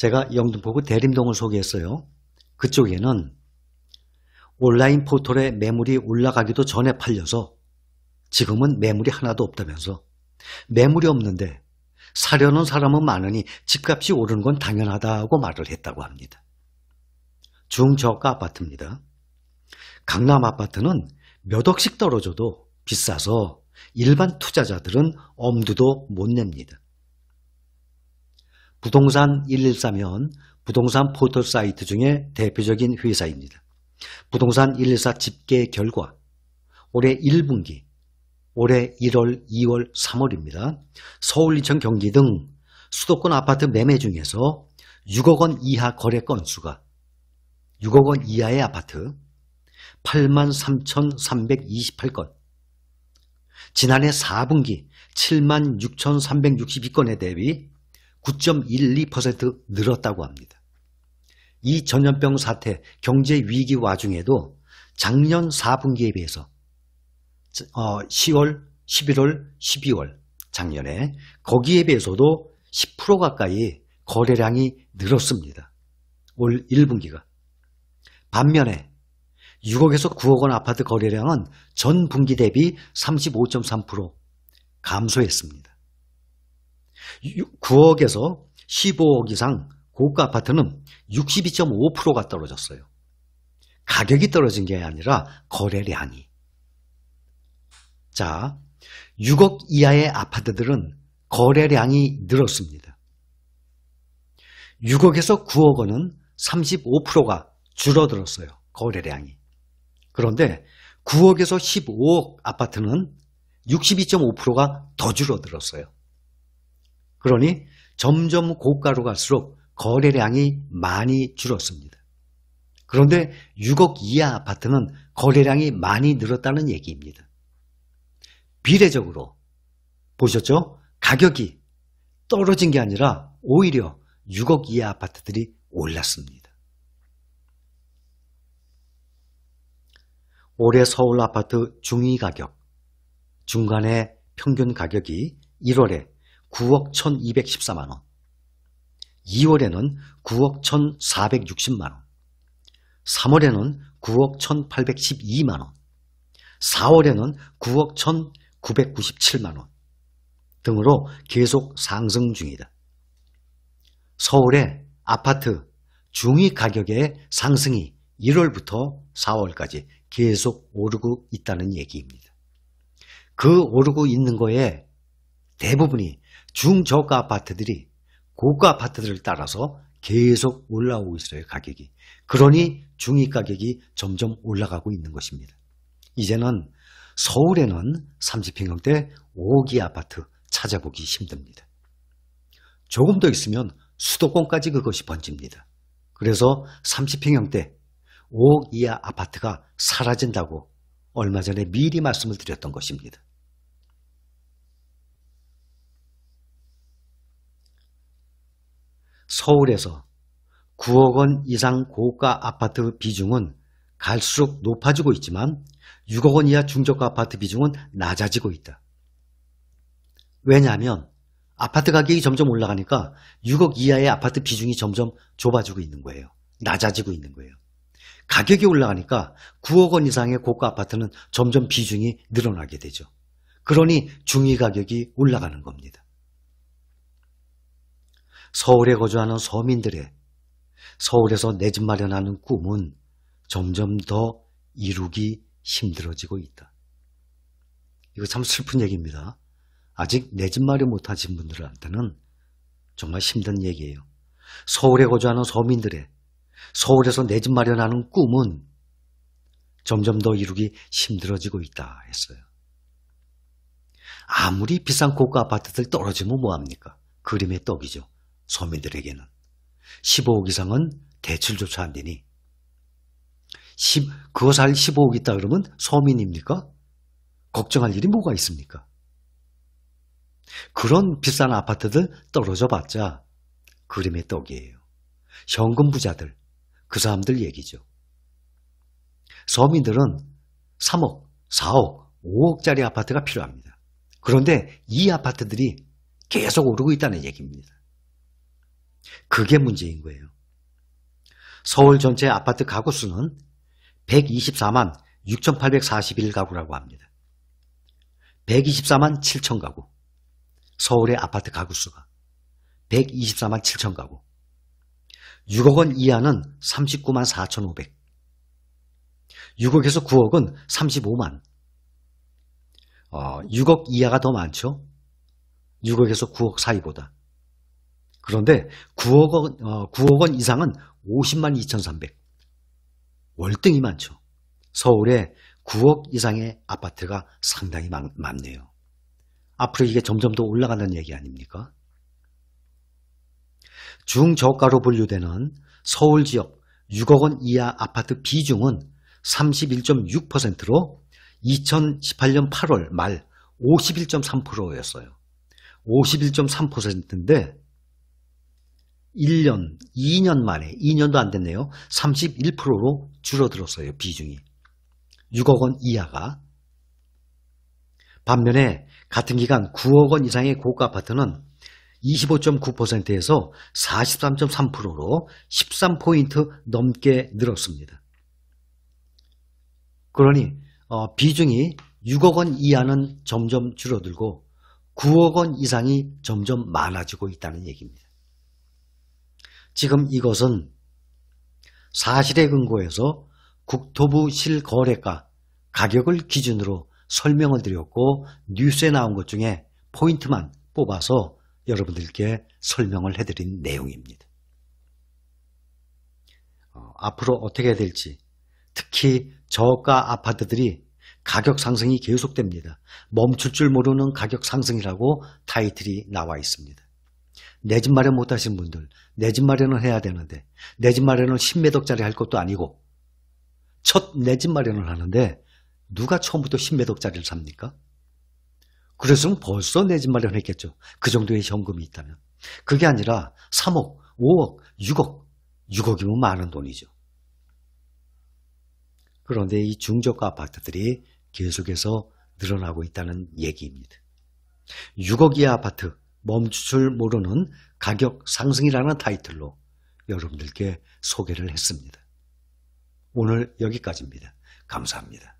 제가 영등포구 대림동을 소개했어요. 그쪽에는 온라인 포털에 매물이 올라가기도 전에 팔려서 지금은 매물이 하나도 없다면서 매물이 없는데 사려는 사람은 많으니 집값이 오르는 건 당연하다고 말을 했다고 합니다. 중저가 아파트입니다. 강남 아파트는 몇 억씩 떨어져도 비싸서 일반 투자자들은 엄두도 못 냅니다. 부동산 114면 부동산 포털 사이트 중에 대표적인 회사입니다. 부동산 114 집계 결과 올해 1분기, 올해 1월, 2월, 3월입니다. 서울, 이천, 경기 등 수도권 아파트 매매 중에서 6억 원 이하 거래 건수가 6억 원 이하의 아파트 83,328건 지난해 4분기 76,362건에 대비 9.12% 늘었다고 합니다. 이 전염병 사태 경제 위기 와중에도 작년 4분기에 비해서 10월, 11월, 12월 작년에 거기에 비해서도 10% 가까이 거래량이 늘었습니다. 올 1분기가. 반면에 6억에서 9억 원 아파트 거래량은 전 분기 대비 35.3% 감소했습니다. 9억에서 15억 이상 고가 아파트는 62.5%가 떨어졌어요. 가격이 떨어진 게 아니라 거래량이. 자, 6억 이하의 아파트들은 거래량이 늘었습니다. 6억에서 9억 원은 35%가 줄어들었어요. 거래량이. 그런데 9억에서 15억 아파트는 62.5%가 더 줄어들었어요. 그러니 점점 고가로 갈수록 거래량이 많이 줄었습니다. 그런데 6억 이하 아파트는 거래량이 많이 늘었다는 얘기입니다. 비례적으로 보셨죠? 가격이 떨어진 게 아니라 오히려 6억 이하 아파트들이 올랐습니다. 올해 서울 아파트 중위 가격, 중간에 평균 가격이 1월에 9억 1214만 원. 2월에는 9억 1460만 원. 3월에는 9억 1812만 원. 4월에는 9억 1997만 원 등으로 계속 상승 중이다. 서울의 아파트 중위 가격의 상승이 1월부터 4월까지 계속 오르고 있다는 얘기입니다. 그 오르고 있는 거에 대부분이 중저가 아파트들이 고가 아파트들을 따라서 계속 올라오고 있어요, 가격이. 그러니 중위 가격이 점점 올라가고 있는 것입니다. 이제는 서울에는 30평형대 5기 아파트 찾아보기 힘듭니다. 조금 더 있으면 수도권까지 그것이 번집니다. 그래서 30평형대 5 이하 아파트가 사라진다고 얼마 전에 미리 말씀을 드렸던 것입니다. 서울에서 9억 원 이상 고가 아파트 비중은 갈수록 높아지고 있지만 6억 원 이하 중저가 아파트 비중은 낮아지고 있다. 왜냐하면 아파트 가격이 점점 올라가니까 6억 이하의 아파트 비중이 점점 좁아지고 있는 거예요. 낮아지고 있는 거예요. 가격이 올라가니까 9억 원 이상의 고가 아파트는 점점 비중이 늘어나게 되죠. 그러니 중위 가격이 올라가는 겁니다. 서울에 거주하는 서민들의 서울에서 내 집 마련하는 꿈은 점점 더 이루기 힘들어지고 있다. 이거 참 슬픈 얘기입니다. 아직 내 집 마련 못하신 분들한테는 정말 힘든 얘기예요. 서울에 거주하는 서민들의 서울에서 내 집 마련하는 꿈은 점점 더 이루기 힘들어지고 있다 했어요. 아무리 비싼 고가 아파트들 떨어지면 뭐합니까? 그림의 떡이죠. 소민들에게는 15억 이상은 대출조차 안 되니 10, 그거 살 15억 있다 그러면 소민입니까 걱정할 일이 뭐가 있습니까? 그런 비싼 아파트들 떨어져 봤자 그림의 떡이에요. 현금 부자들, 그 사람들 얘기죠. 서민들은 3억, 4억, 5억짜리 아파트가 필요합니다. 그런데 이 아파트들이 계속 오르고 있다는 얘기입니다. 그게 문제인 거예요. 서울 전체 아파트 가구 수는 124만 6,841가구라고 합니다. 124만 7천 가구. 서울의 아파트 가구 수가 124만 7천 가구. 6억 원 이하는 39만 4,500. 6억에서 9억은 35만. 어, 6억 이하가 더 많죠? 6억에서 9억 사이보다. 그런데 9억 원, 어, 9억 원 이상은 50만 2,300. 월등히 많죠. 서울에 9억 이상의 아파트가 상당히 많, 많네요. 앞으로 이게 점점 더 올라가는 얘기 아닙니까? 중저가로 분류되는 서울 지역 6억 원 이하 아파트 비중은 31.6%로 2018년 8월 말 51.3%였어요. 51.3%인데 1년, 2년 만에, 2년도 안 됐네요. 31%로 줄어들었어요, 비중이. 6억 원 이하가. 반면에 같은 기간 9억 원 이상의 고가 아파트는 25.9%에서 43.3%로 13포인트 넘게 늘었습니다. 그러니 어, 비중이 6억 원 이하는 점점 줄어들고 9억 원 이상이 점점 많아지고 있다는 얘기입니다. 지금 이것은 사실에 근거해서 국토부 실거래가 가격을 기준으로 설명을 드렸고 뉴스에 나온 것 중에 포인트만 뽑아서 여러분들께 설명을 해드린 내용입니다. 어, 앞으로 어떻게 해야 될지 특히 저가 아파트들이 가격 상승이 계속됩니다. 멈출 줄 모르는 가격 상승이라고 타이틀이 나와 있습니다. 내집 마련 못 하신 분들, 내 집 마련을 해야 되는데, 내 집 마련을 10매덕짜리 할 것도 아니고, 첫 내 집 마련을 하는데, 누가 처음부터 10매덕짜리를 삽니까? 그랬으면 벌써 내 집 마련했겠죠. 그 정도의 현금이 있다면. 그게 아니라 3억, 5억, 6억, 6억이면 많은 돈이죠. 그런데 이 중저가 아파트들이 계속해서 늘어나고 있다는 얘기입니다. 6억 이하 아파트, 멈출줄 모르는 가격 상승이라는 타이틀로 여러분들께 소개를 했습니다. 오늘 여기까지입니다. 감사합니다.